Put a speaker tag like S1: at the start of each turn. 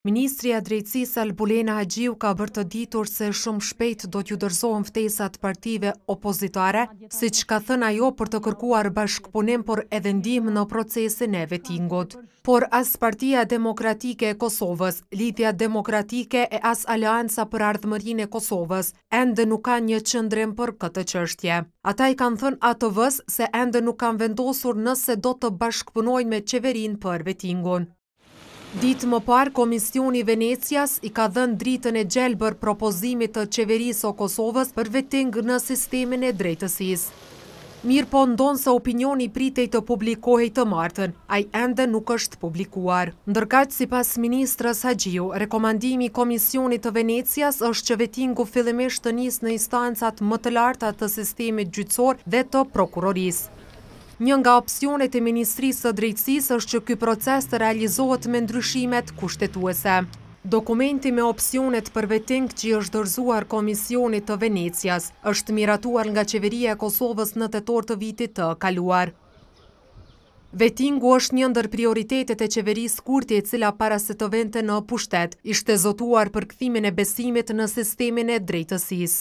S1: Ministria Drejtësisë Albulena Hagjiu ka bërë të ditur se shumë shpejt do t'ju dërzohen ftesat partive opozitare, si që ka thëna jo për të kërkuar bashkëpunim por edhe në procesin e vetingot. Por as partia demokratike e Kosovës, litja demokratike e as alianca për ardhëmërin e Kosovës, endë nuk ka një qëndrim për këtë qështje. Ata i kanë thënë atë vës se endë nuk kanë vendosur nëse do të bashkëpunojnë me qeverin për vetingon. Ditë më parë, Komisioni Venecias i ka dhenë dritën e gjelëbër propozimit të qeverisë o Kosovës për veting në sistemin e drejtësis. Mirë po ndonë se opinioni pritej të publikohet të martën, a i ende nuk është publikuar. Ndërkaqë si pas Ministrës Hagjiu, rekomandimi Komisionit të Venecias është që vetingu fillimisht të njës në instancat më të larta të sistemi gjytsor dhe të prokurorisë. Një nga opcionet e Ministrisë të Drejtsis është që këj proces të realizohet me ndryshimet kushtetuese. Dokumenti me opcionet për veting që është dërzuar Komisionit të Venecias është miratuar nga qeveria e Kosovës në të torë të vitit të kaluar. Vetingu është një ndër prioritetet e qeveris kurti e cila para se të vente në pushtet, ishte zotuar për këthimin e besimit në sistemin e drejtësis.